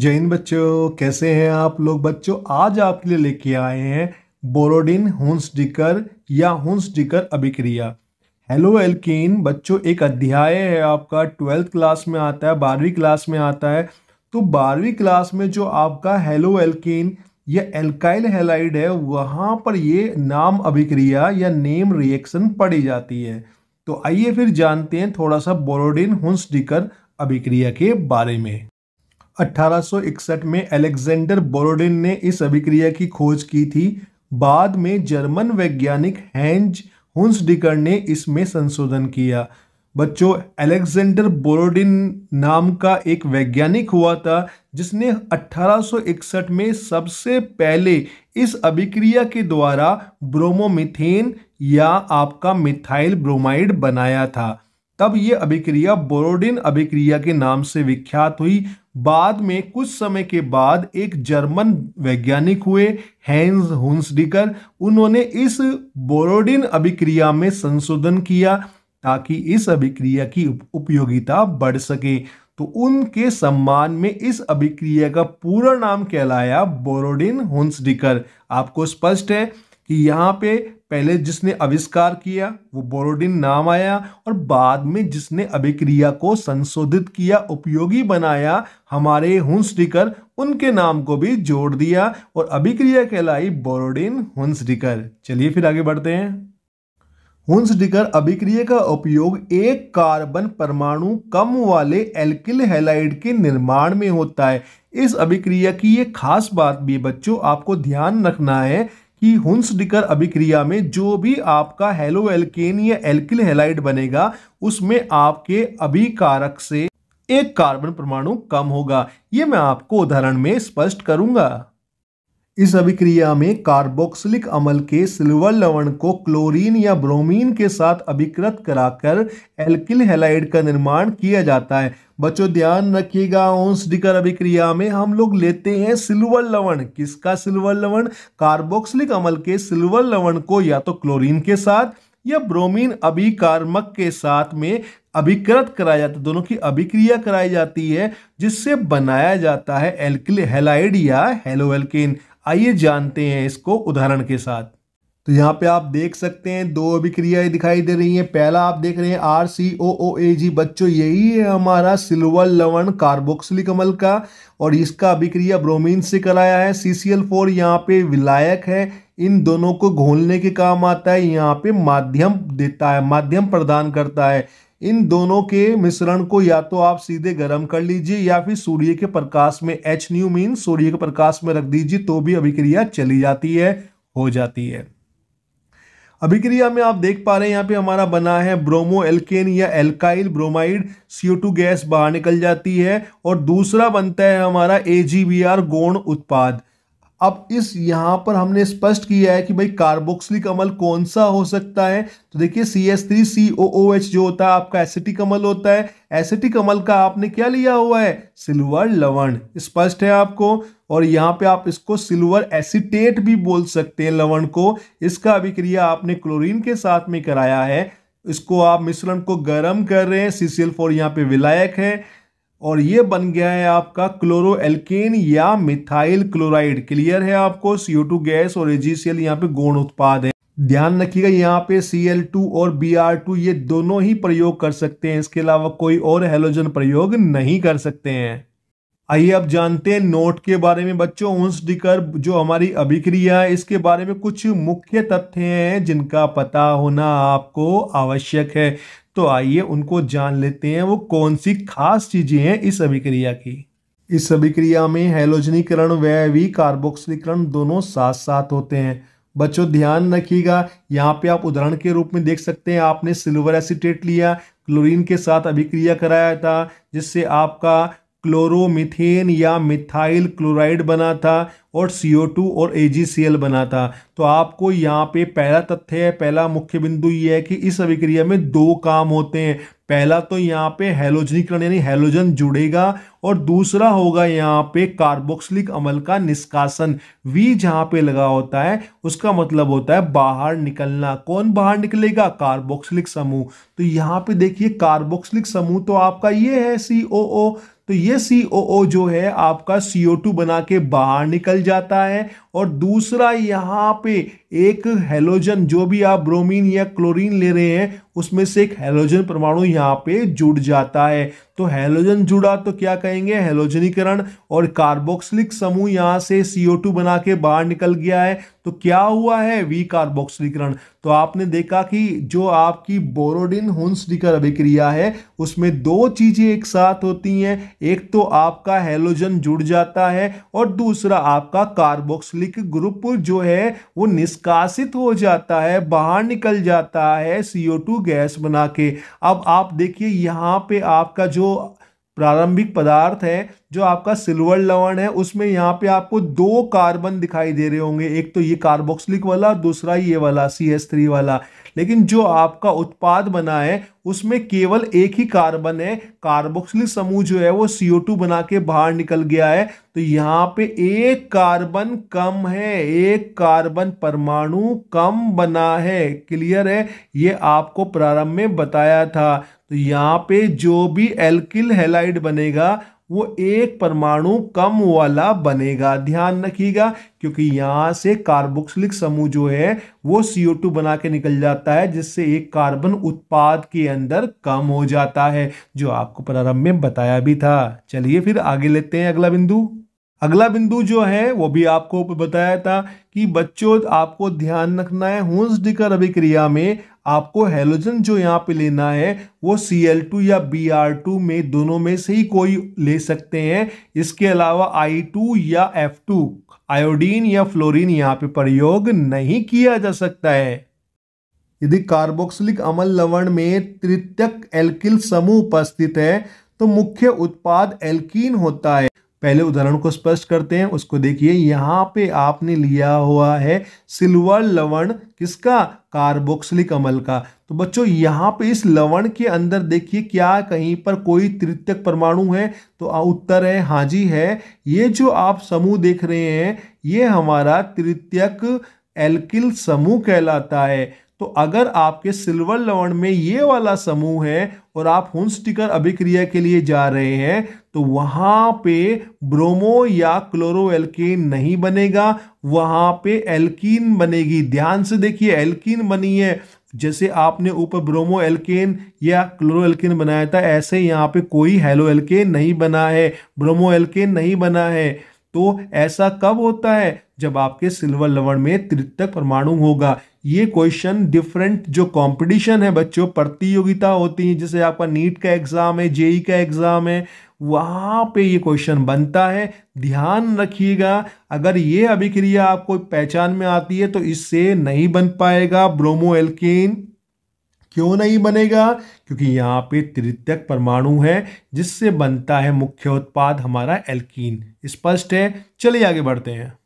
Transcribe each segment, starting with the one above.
जय हिंद बच्चों कैसे हैं आप लोग बच्चों आज आपके लिए लेके आए हैं बोरोडिन डिकर या डिकर अभिक्रिया हेलो एल्किन बच्चों एक अध्याय है आपका ट्वेल्थ क्लास में आता है बारहवीं क्लास में आता है तो बारहवीं क्लास में जो आपका हेलो एल्किन या एल्काइल हेलाइड है वहाँ पर ये नाम अभिक्रिया या नेम रिएक्शन पड़ी जाती है तो आइए फिर जानते हैं थोड़ा सा बोरोडिन डिकर अभिक्रिया के बारे में 1861 में अलेक्जेंडर बोरोडिन ने इस अभिक्रिया की खोज की थी बाद में जर्मन वैज्ञानिक हैंज हुंसडिकर ने इसमें संशोधन किया बच्चों अलेक्जेंडर बोरोडिन नाम का एक वैज्ञानिक हुआ था जिसने 1861 में सबसे पहले इस अभिक्रिया के द्वारा ब्रोमोमिथेन या आपका मिथाइल ब्रोमाइड बनाया था तब ये अभिक्रिया बोरोडिन अभिक्रिया के नाम से विख्यात हुई बाद में कुछ समय के बाद एक जर्मन वैज्ञानिक हुए हैंस हुंसडिकर उन्होंने इस बोरोडिन अभिक्रिया में संशोधन किया ताकि इस अभिक्रिया की उपयोगिता बढ़ सके तो उनके सम्मान में इस अभिक्रिया का पूरा नाम कहलाया बोरोडिन हुंसडिकर आपको स्पष्ट है कि यहाँ पे पहले जिसने आविष्कार किया वो बोरोडिन नाम आया और बाद में जिसने अभिक्रिया को संशोधित किया उपयोगी बनाया हमारे हुंसडिकर उनके नाम को भी जोड़ दिया और अभिक्रिया कहलाई बोरोडिन हुंसडिकर चलिए फिर आगे बढ़ते हैं हुंसडिकर अभिक्रिया का उपयोग एक कार्बन परमाणु कम वाले एल्किल हेलाइड के निर्माण में होता है इस अभिक्रिया की ये खास बात भी बच्चों आपको ध्यान रखना है कि डिकर अभिक्रिया में जो भी आपका हेलो एल्केन या एल्किल हेलाइड बनेगा उसमें आपके अभिकारक से एक कार्बन परमाणु कम होगा ये मैं आपको उदाहरण में स्पष्ट करूंगा इस अभिक्रिया में कार्बोक्सिलिक अम्ल के सिल्वर लवण को क्लोरीन या ब्रोमीन के साथ अभिकृत कराकर एल्किल हेलाइड का निर्माण किया जाता है बच्चों ध्यान रखिएगा ओंस डिकर अभिक्रिया में हम लोग लेते हैं सिल्वर लवण किसका सिल्वर लवण कार्बोक्सिलिक अम्ल के सिल्वर लवण को या तो क्लोरीन के साथ या ब्रोमीन अभिकारमक के साथ में अभिकृत कराया जाता है दोनों की अभिक्रिया कराई जाती है जिससे बनाया जाता है एल्किल हेलाइड या हेलोएल्किन आइए जानते हैं इसको उदाहरण के साथ तो यहाँ पे आप देख सकते हैं दो अभिक्रियाएं दिखाई दे रही हैं पहला आप देख रहे हैं आर सी ओ ओ ए जी बच्चों यही है हमारा सिल्वर लवण कार्बोक्सिलिक अमल का और इसका अभिक्रिया ब्रोमीन से कराया है सी सी एल फोर यहाँ पे विलायक है इन दोनों को घोलने के काम आता है यहाँ पे माध्यम देता है माध्यम प्रदान करता है इन दोनों के मिश्रण को या तो आप सीधे गर्म कर लीजिए या फिर सूर्य के प्रकाश में एच न्यू मीन सूर्य के प्रकाश में रख दीजिए तो भी अभिक्रिया चली जाती है हो जाती है अभिक्रिया में आप देख पा रहे हैं यहाँ पे हमारा बना है ब्रोमो एल्केन या एल्काइल ब्रोमाइड CO2 गैस बाहर निकल जाती है और दूसरा बनता है हमारा AgBr गोण उत्पाद अब इस यहाँ पर हमने स्पष्ट किया है कि भाई कार्बोक्सिलिक अमल कौन सा हो सकता है तो देखिए C S three C O O H जो होता है आपका एसिटिक अमल होता है एसिटिक अमल का आपने क्या लिया हुआ है सिल्वर लवण स्पष्ट है आपको और यहाँ पे आप इसको सिल्वर एसिटेट भी बोल सकते हैं लवण को इसका अभिक्रिया आपने क्लोरीन के साथ में कराया है इसको आप मिश्रण को गर्म कर रहे हैं सी सी एल फोर यहाँ पे विलायक है और ये बन गया है आपका क्लोरो एल्केन या मिथाइल क्लोराइड क्लियर है आपको सीओ टू गैस और एजीसीएल यहाँ पे गौण उत्पाद है ध्यान रखिएगा यहाँ पे Cl2 और Br2 ये दोनों ही प्रयोग कर सकते हैं इसके अलावा कोई और हेलोजन प्रयोग नहीं कर सकते हैं आइए अब जानते हैं नोट के बारे में बच्चों उन्स डिकर जो हमारी अभिक्रिया है इसके बारे में कुछ मुख्य तथ्य हैं जिनका पता होना आपको आवश्यक है तो आइए उनको जान लेते हैं वो कौन सी खास चीजें हैं इस अभिक्रिया की इस अभिक्रिया में हेलोजनीकरण व भी कार्बोक्सिलीकरण दोनों साथ साथ होते हैं बच्चों ध्यान रखिएगा यहाँ पे आप उदाहरण के रूप में देख सकते हैं आपने सिल्वर एसिटेट लिया क्लोरीन के साथ अभिक्रिया कराया था जिससे आपका क्लोरोमिथेन या मिथाइल क्लोराइड बना था और CO2 और AgCl बना था तो आपको यहाँ पे पहला तथ्य है पहला मुख्य बिंदु ये है कि इस अभिक्रिया में दो काम होते हैं पहला तो यहाँ पे हेलोजनीकरण यानी हेलोजन जुड़ेगा और दूसरा होगा यहाँ पे कार्बोक्सिलिक अमल का निष्कासन वी जहाँ पे लगा होता है उसका मतलब होता है बाहर निकलना कौन बाहर निकलेगा कार्बोक्सिलिक समूह तो यहाँ पे देखिए कार्बोक्सिलिक समूह तो आपका ये है सी ओ ओ तो ये सी जो है आपका CO2 बना के बाहर निकल जाता है और दूसरा यहाँ पे एक हेलोजन जो भी आप ब्रोमीन या क्लोरीन ले रहे हैं उसमें से एक हेलोजन परमाणु यहाँ पे जुड़ जाता है तो हेलोजन जुड़ा तो क्या कहेंगे हेलोजनीकरण और कार्बोक्सिलिक समूह यहाँ से CO2 बना के बाहर निकल गया है तो क्या हुआ है वी कार्बोक्सिलीकरण तो आपने देखा कि जो आपकी बोरोडिन होन्सडिकर अभिक्रिया है उसमें दो चीज़ें एक साथ होती हैं एक तो आपका हेलोजन जुड़ जाता है और दूसरा आपका कार्बोक्सिलिक एसिडिक ग्रुप जो है वो निष्कासित हो जाता है बाहर निकल जाता है CO2 गैस बना के अब आप देखिए यहाँ पे आपका जो प्रारंभिक पदार्थ है जो आपका सिल्वर लवण है उसमें यहाँ पे आपको दो कार्बन दिखाई दे रहे होंगे एक तो ये कार्बोक्सिलिक वाला दूसरा ये वाला सी एस थ्री वाला लेकिन जो आपका उत्पाद बना है उसमें केवल एक ही कार्बन है कार्बोक्सिलिक समूह जो है वो सीओ टू बना के बाहर निकल गया है तो यहाँ पे एक कार्बन कम है एक कार्बन परमाणु कम बना है क्लियर है ये आपको प्रारंभ में बताया था तो यहाँ पे जो भी एल्किल हेलाइड बनेगा वो एक परमाणु कम वाला बनेगा ध्यान रखिएगा क्योंकि यहाँ से कार्बोक्सिलिक समूह जो है वो CO2 बना के निकल जाता है जिससे एक कार्बन उत्पाद के अंदर कम हो जाता है जो आपको प्रारंभ में बताया भी था चलिए फिर आगे लेते हैं अगला बिंदु अगला बिंदु जो है वो भी आपको बताया था कि बच्चों आपको ध्यान रखना है डिकर अभिक्रिया में आपको हेलोजन जो यहाँ पे लेना है वो सी एल टू या बी आर टू में दोनों में से ही कोई ले सकते हैं इसके अलावा आई टू या एफ टू आयोडीन या फ्लोरीन यहाँ पे प्रयोग नहीं किया जा सकता है यदि कार्बोक्सिलिक अमल लवण में तृतीयक एल्किल समूह उपस्थित है तो मुख्य उत्पाद एल्कीन होता है पहले उदाहरण को स्पष्ट करते हैं उसको देखिए यहाँ पे आपने लिया हुआ है सिल्वर लवण किसका कार्बोक्सिलिक अमल का तो बच्चों यहाँ पे इस लवण के अंदर देखिए क्या कहीं पर कोई तृतीयक परमाणु है तो उत्तर है हाँ जी है ये जो आप समूह देख रहे हैं ये हमारा तृतीयक एल्किल समूह कहलाता है तो अगर आपके सिल्वर लवण में ये वाला समूह है और आप हुंस्टिकर अभिक्रिया के लिए जा रहे हैं तो वहाँ पे ब्रोमो या क्लोरो एल्केन नहीं बनेगा वहाँ पे एल्कीन बनेगी ध्यान से देखिए एल्कीन बनी है जैसे आपने ऊपर ब्रोमो एल्केन या क्लोरो एल्केन बनाया था ऐसे यहाँ पे कोई हेलो एल्केन नहीं बना है ब्रोमो एल्केन नहीं बना है तो ऐसा कब होता है जब आपके सिल्वर लवण में त्रितक परमाणु होगा ये क्वेश्चन डिफरेंट जो कंपटीशन है बच्चों प्रतियोगिता होती है जैसे आपका नीट का एग्ज़ाम है जेई का एग्ज़ाम है वहाँ पे ये क्वेश्चन बनता है ध्यान रखिएगा अगर ये अभिक्रिया आपको पहचान में आती है तो इससे नहीं बन पाएगा ब्रोमो एल्केन क्यों नहीं बनेगा क्योंकि यहाँ पे तृतीयक परमाणु है जिससे बनता है मुख्य उत्पाद हमारा एल्कीन स्पष्ट है चलिए आगे बढ़ते हैं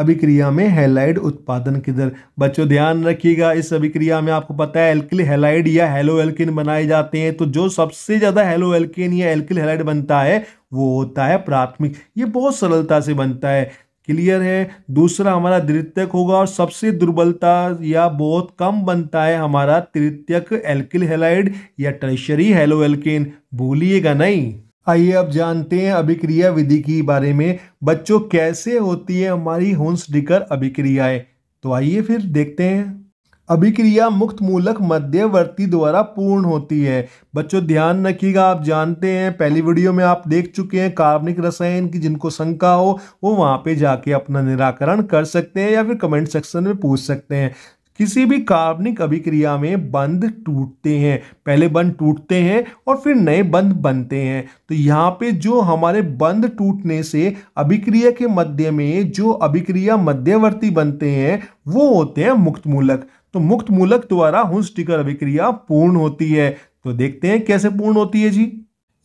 अभिक्रिया में हेलाइड उत्पादन की दर बच्चों ध्यान रखिएगा इस अभिक्रिया में आपको पता है एल्किल हेलाइड या हेलो एल्किन बनाए जाते हैं तो जो सबसे ज़्यादा हेलो एल्किन या एल्किल हेलाइड बनता है वो होता है प्राथमिक ये बहुत सरलता से बनता है क्लियर है दूसरा हमारा द्वितीयक होगा और सबसे दुर्बलता या बहुत कम बनता है हमारा तृतीयक एल्किल हेलाइड या टर्शरी हेलो एल्किन भूलिएगा नहीं आइए अब जानते हैं अभिक्रिया विधि की बारे में बच्चों कैसे होती है हमारी हुंस डिकर अभिक्रियाएं तो आइए फिर देखते हैं अभिक्रिया मुक्त मूलक मध्यवर्ती द्वारा पूर्ण होती है बच्चों ध्यान रखिएगा आप जानते हैं पहली वीडियो में आप देख चुके हैं कार्बनिक रसायन की जिनको शंका हो वो वहाँ पे जाके अपना निराकरण कर सकते हैं या फिर कमेंट सेक्शन में पूछ सकते हैं किसी भी कार्बनिक अभिक्रिया में बंध टूटते हैं पहले बंध टूटते हैं और फिर नए बंध बनते हैं तो यहाँ पे जो हमारे बंध टूटने से अभिक्रिया के मध्य में जो अभिक्रिया मध्यवर्ती बनते हैं वो होते हैं मुक्त मूलक तो मुक्त मूलक द्वारा हुस्टिकर अभिक्रिया पूर्ण होती है तो देखते हैं कैसे पूर्ण होती है जी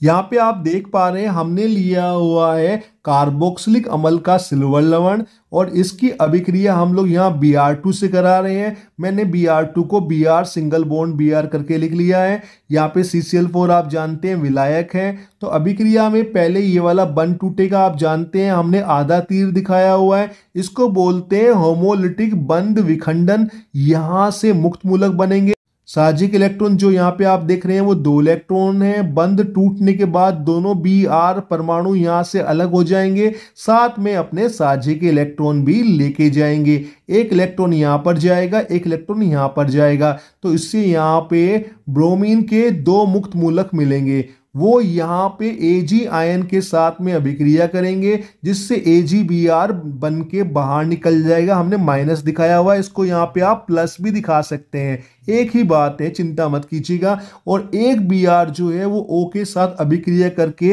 यहाँ पे आप देख पा रहे हैं हमने लिया हुआ है कार्बोक्सिलिक अमल का सिल्वर लवण और इसकी अभिक्रिया हम लोग यहाँ बी आर टू से करा रहे हैं मैंने बी आर टू को B R single bond B R करके लिख लिया है यहाँ पे सी सी एल फोर आप जानते हैं विलायक है तो अभिक्रिया में पहले ये वाला बन टूटेगा आप जानते हैं हमने आधा तीर दिखाया हुआ है इसको बोलते हैं होमोलिटिक बंद विखंडन यहाँ से मुक्त मूलक बनेंगे साजिक इलेक्ट्रॉन जो यहाँ पे आप देख रहे हैं वो दो इलेक्ट्रॉन है बंद टूटने के बाद दोनों बी आर परमाणु यहाँ से अलग हो जाएंगे साथ में अपने साजिक इलेक्ट्रॉन भी लेके जाएंगे एक इलेक्ट्रॉन यहाँ पर जाएगा एक इलेक्ट्रॉन यहाँ पर जाएगा तो इससे यहाँ पे ब्रोमीन के दो मुक्त मूलक मिलेंगे वो यहाँ पे जी आयन के साथ में अभिक्रिया करेंगे जिससे ए जी बी आर बन के बाहर निकल जाएगा हमने माइनस दिखाया हुआ है इसको यहाँ पे आप प्लस भी दिखा सकते हैं एक ही बात है चिंता मत कीजिएगा और एक बी आर जो है वो ओ के साथ अभिक्रिया करके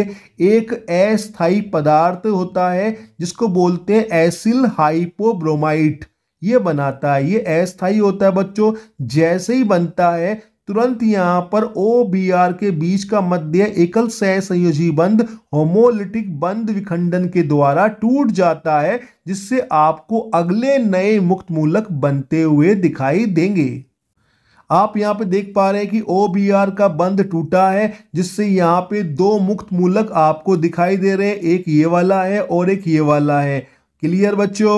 एक अस्थायी पदार्थ होता है जिसको बोलते हैं एसिल हाइपोब्रोमाइट ये बनाता है ये अस्थाई होता है बच्चों जैसे ही बनता है तुरंत यहां पर ओ बी आर के बीच का मध्य एकल सह संयोजी बंद होमोलिटिक बंद विखंडन के द्वारा टूट जाता है जिससे आपको अगले नए मुक्त मूलक बनते हुए दिखाई देंगे आप यहाँ पे देख पा रहे हैं कि ओ बी आर का बंद टूटा है जिससे यहाँ पे दो मुक्त मूलक आपको दिखाई दे रहे हैं एक ये वाला है और एक ये वाला है क्लियर बच्चों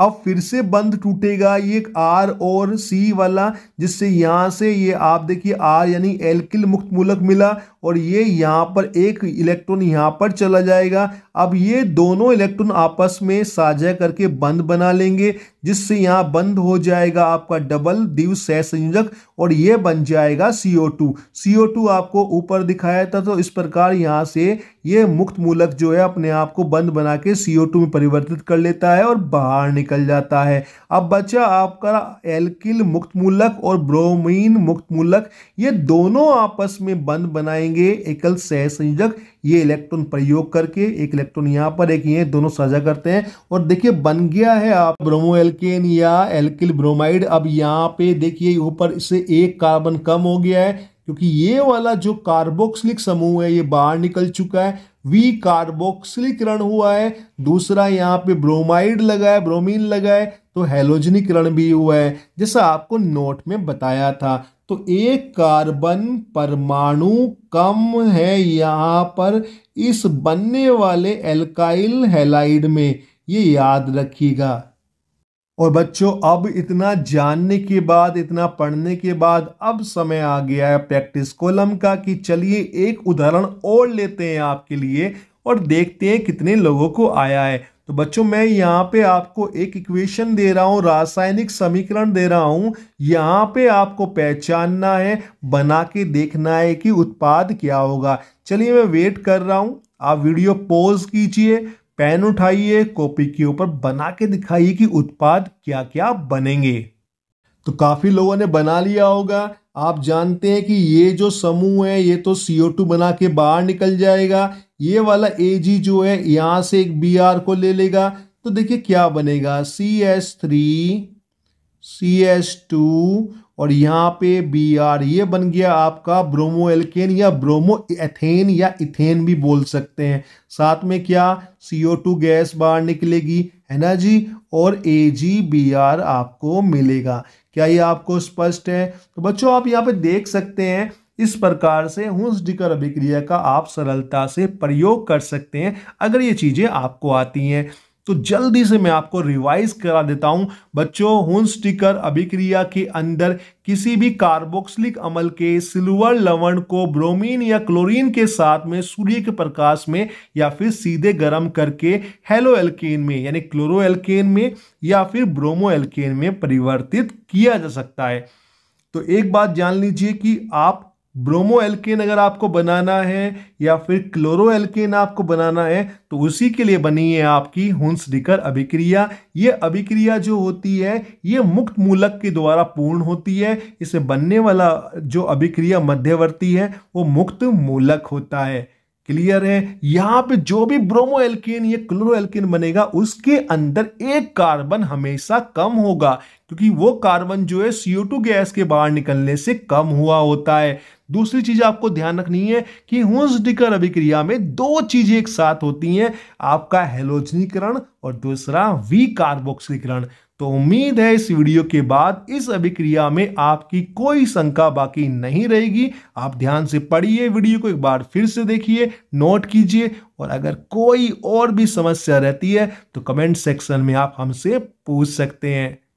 अब फिर से बंद टूटेगा ये एक आर और सी वाला जिससे यहाँ से ये आप देखिए आर यानी एल्किल मुक्त मूलक मिला और ये यहाँ पर एक इलेक्ट्रॉन यहाँ पर चला जाएगा अब ये दोनों इलेक्ट्रॉन आपस में साझा करके बंद बना लेंगे जिससे यहाँ बंद हो जाएगा आपका डबल दिव सह संयोजक और ये बन जाएगा CO2 CO2 आपको ऊपर दिखाया था तो इस प्रकार यहाँ से ये मुक्त मूलक जो है अपने आप को बंद बना के CO2 में परिवर्तित कर लेता है और बाहर निकल जाता है अब बचा आपका एल्किल मुक्त मूलक और ब्रोमीन मुक्त मूलक ये दोनों आपस में बंद बनाएंगे करेंगे एकल सह संयोजक ये इलेक्ट्रॉन प्रयोग करके एक इलेक्ट्रॉन यहाँ पर एक ये दोनों साझा करते हैं और देखिए बन गया है आप ब्रोमो एल्केन या एल्किल ब्रोमाइड अब यहाँ पे देखिए ऊपर इससे एक कार्बन कम हो गया है क्योंकि ये वाला जो कार्बोक्सिलिक समूह है ये बाहर निकल चुका है वी कार्बोक्सिलिक रण हुआ है दूसरा यहाँ पे ब्रोमाइड लगा है ब्रोमीन लगा है तो हेलोजनिक रण भी हुआ है जैसा आपको नोट में बताया था तो एक कार्बन परमाणु कम है यहाँ पर इस बनने वाले एल्काइल हेलाइड में ये याद रखिएगा और बच्चों अब इतना जानने के बाद इतना पढ़ने के बाद अब समय आ गया है प्रैक्टिस कॉलम का कि चलिए एक उदाहरण और लेते हैं आपके लिए और देखते हैं कितने लोगों को आया है तो बच्चों मैं यहाँ पे आपको एक इक्वेशन दे रहा हूँ रासायनिक समीकरण दे रहा हूँ यहाँ पे आपको पहचानना है बना के देखना है कि उत्पाद क्या होगा चलिए मैं वेट कर रहा हूँ आप वीडियो पॉज कीजिए पेन उठाइए कॉपी के ऊपर बना के दिखाइए कि उत्पाद क्या क्या बनेंगे तो काफ़ी लोगों ने बना लिया होगा आप जानते हैं कि ये जो समूह है ये तो CO2 बना के बाहर निकल जाएगा ये वाला AG जो है यहां से एक Br को ले लेगा तो देखिए क्या बनेगा C S three C S two और यहाँ पे बी आर ये बन गया आपका ब्रोमो एल्केन या ब्रोमो एथेन या इथेन भी बोल सकते हैं साथ में क्या सी ओ टू गैस बाहर निकलेगी है ना जी और ए जी बी आर आपको मिलेगा क्या ये आपको स्पष्ट है तो बच्चों आप यहाँ पे देख सकते हैं इस प्रकार से हुंस डिकर अभिक्रिया का आप सरलता से प्रयोग कर सकते हैं अगर ये चीज़ें आपको आती हैं तो जल्दी से मैं आपको रिवाइज करा देता हूं बच्चों स्टिकर अभिक्रिया के अंदर किसी भी कार्बोक्सिलिक अमल के सिल्वर लवण को ब्रोमीन या क्लोरीन के साथ में सूर्य के प्रकाश में या फिर सीधे गर्म करके हेलो एल्केन में यानी क्लोरो एल्केन में या फिर ब्रोमो एल्केन में परिवर्तित किया जा सकता है तो एक बात जान लीजिए कि आप ब्रोमो एल्केन अगर आपको बनाना है या फिर क्लोरो एल्केन आपको बनाना है तो उसी के लिए बनी है आपकी हुंस डिकर अभिक्रिया ये अभिक्रिया जो होती है ये मुक्त मूलक के द्वारा पूर्ण होती है इसे बनने वाला जो अभिक्रिया मध्यवर्ती है वो मुक्त मूलक होता है क्लियर है यहाँ पे जो भी ब्रोमो एल्किन या क्लोरो एल्किन बनेगा उसके अंदर एक कार्बन हमेशा कम होगा क्योंकि वो कार्बन जो है सीओ टू गैस के बाहर निकलने से कम हुआ होता है दूसरी चीज आपको ध्यान रखनी है कि डिकर अभिक्रिया में दो चीजें एक साथ होती हैं आपका हेलोजनीकरण और दूसरा वी कार्बोक्सीकरण तो उम्मीद है इस वीडियो के बाद इस अभिक्रिया में आपकी कोई शंका बाकी नहीं रहेगी आप ध्यान से पढ़िए वीडियो को एक बार फिर से देखिए नोट कीजिए और अगर कोई और भी समस्या रहती है तो कमेंट सेक्शन में आप हमसे पूछ सकते हैं